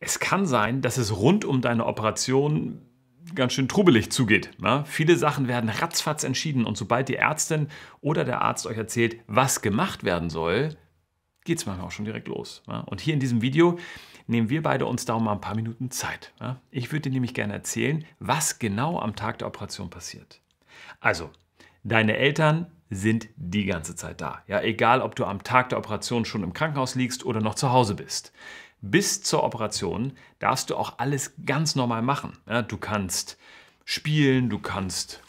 Es kann sein, dass es rund um deine Operation ganz schön trubelig zugeht. Ne? Viele Sachen werden ratzfatz entschieden und sobald die Ärztin oder der Arzt euch erzählt, was gemacht werden soll, geht es manchmal auch schon direkt los. Ne? Und hier in diesem Video nehmen wir beide uns darum mal ein paar Minuten Zeit. Ne? Ich würde dir nämlich gerne erzählen, was genau am Tag der Operation passiert. Also, deine Eltern sind die ganze Zeit da. Ja, egal, ob du am Tag der Operation schon im Krankenhaus liegst oder noch zu Hause bist bis zur Operation darfst du auch alles ganz normal machen. Ja, du kannst spielen, du kannst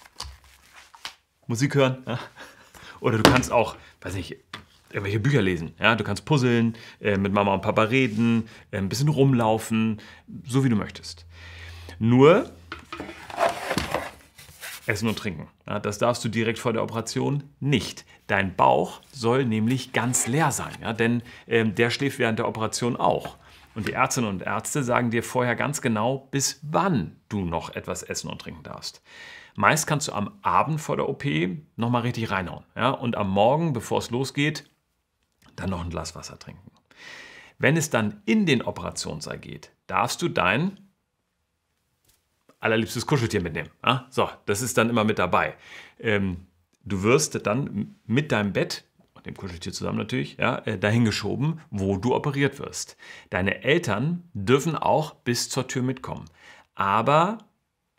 Musik hören ja? oder du kannst auch, weiß nicht, irgendwelche Bücher lesen. Ja, du kannst puzzeln, äh, mit Mama und Papa reden, äh, ein bisschen rumlaufen, so wie du möchtest. Nur Essen und Trinken. Ja, das darfst du direkt vor der Operation nicht. Dein Bauch soll nämlich ganz leer sein, ja, denn äh, der schläft während der Operation auch. Und die Ärztinnen und Ärzte sagen dir vorher ganz genau, bis wann du noch etwas essen und trinken darfst. Meist kannst du am Abend vor der OP nochmal richtig reinhauen. Ja? Und am Morgen, bevor es losgeht, dann noch ein Glas Wasser trinken. Wenn es dann in den Operationssaal geht, darfst du dein allerliebstes Kuscheltier mitnehmen. Ja? So, das ist dann immer mit dabei. Ähm, du wirst dann mit deinem Bett und dem Kuscheltier zusammen natürlich, ja, äh, dahin geschoben, wo du operiert wirst. Deine Eltern dürfen auch bis zur Tür mitkommen. Aber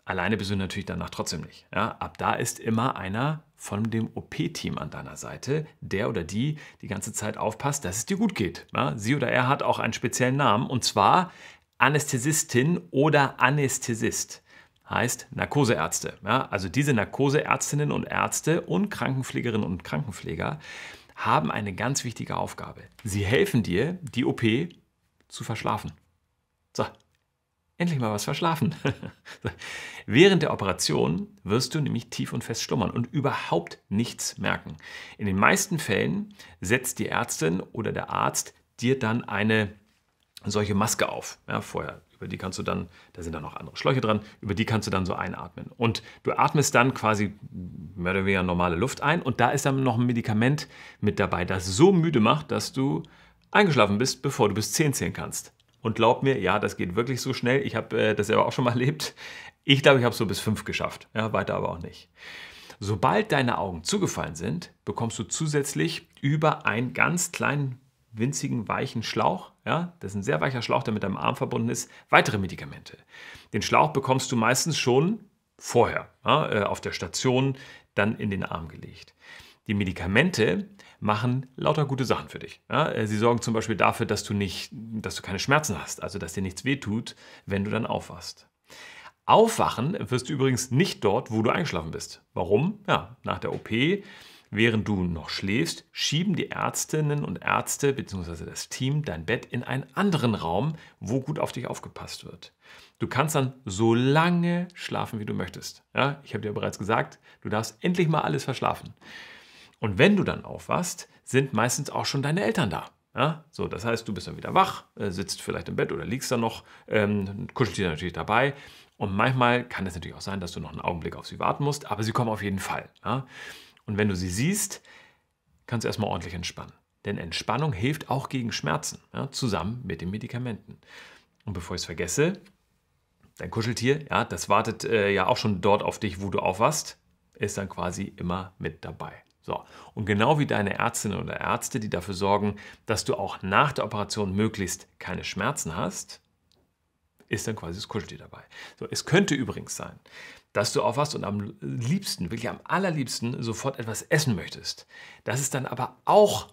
alleine bist du natürlich danach trotzdem nicht. Ja, ab da ist immer einer von dem OP-Team an deiner Seite, der oder die die ganze Zeit aufpasst, dass es dir gut geht. Ja, sie oder er hat auch einen speziellen Namen und zwar Anästhesistin oder Anästhesist heißt Narkoseärzte. Ja, also diese Narkoseärztinnen und Ärzte und Krankenpflegerinnen und Krankenpfleger haben eine ganz wichtige Aufgabe. Sie helfen dir, die OP zu verschlafen. So, endlich mal was verschlafen. Während der Operation wirst du nämlich tief und fest schlummern und überhaupt nichts merken. In den meisten Fällen setzt die Ärztin oder der Arzt dir dann eine solche Maske auf. Ja, vorher über die kannst du dann, da sind dann noch andere Schläuche dran, über die kannst du dann so einatmen. Und du atmest dann quasi mehr oder weniger normale Luft ein und da ist dann noch ein Medikament mit dabei, das so müde macht, dass du eingeschlafen bist, bevor du bis 10 zählen kannst. Und glaub mir, ja, das geht wirklich so schnell. Ich habe äh, das selber auch schon mal erlebt. Ich glaube, ich habe so bis 5 geschafft. Ja, weiter aber auch nicht. Sobald deine Augen zugefallen sind, bekommst du zusätzlich über einen ganz kleinen winzigen weichen Schlauch, ja, das ist ein sehr weicher Schlauch, der mit deinem Arm verbunden ist, weitere Medikamente. Den Schlauch bekommst du meistens schon vorher ja, äh, auf der Station dann in den Arm gelegt. Die Medikamente machen lauter gute Sachen für dich. Ja, äh, sie sorgen zum Beispiel dafür, dass du, nicht, dass du keine Schmerzen hast, also dass dir nichts wehtut, wenn du dann aufwachst. Aufwachen wirst du übrigens nicht dort, wo du eingeschlafen bist. Warum? Ja, nach der OP Während du noch schläfst, schieben die Ärztinnen und Ärzte bzw. das Team dein Bett in einen anderen Raum, wo gut auf dich aufgepasst wird. Du kannst dann so lange schlafen, wie du möchtest. Ja, ich habe dir bereits gesagt, du darfst endlich mal alles verschlafen. Und wenn du dann aufwachst, sind meistens auch schon deine Eltern da. Ja, so, das heißt, du bist dann wieder wach, äh, sitzt vielleicht im Bett oder liegst dann noch, ähm, kuschelst dir natürlich dabei. Und manchmal kann es natürlich auch sein, dass du noch einen Augenblick auf sie warten musst, aber sie kommen auf jeden Fall. Ja. Und wenn du sie siehst, kannst du erstmal ordentlich entspannen. Denn Entspannung hilft auch gegen Schmerzen, ja, zusammen mit den Medikamenten. Und bevor ich es vergesse, dein Kuscheltier, ja, das wartet äh, ja auch schon dort auf dich, wo du aufwachst, ist dann quasi immer mit dabei. So, und genau wie deine Ärztinnen oder Ärzte, die dafür sorgen, dass du auch nach der Operation möglichst keine Schmerzen hast, ist dann quasi das Kuscheltier dabei. So, es könnte übrigens sein, dass du aufwachst und am liebsten, wirklich am allerliebsten sofort etwas essen möchtest. Das ist dann aber auch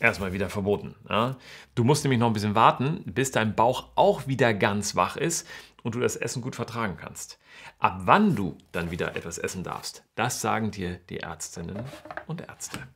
erstmal wieder verboten. Ja? Du musst nämlich noch ein bisschen warten, bis dein Bauch auch wieder ganz wach ist und du das Essen gut vertragen kannst. Ab wann du dann wieder etwas essen darfst, das sagen dir die Ärztinnen und Ärzte.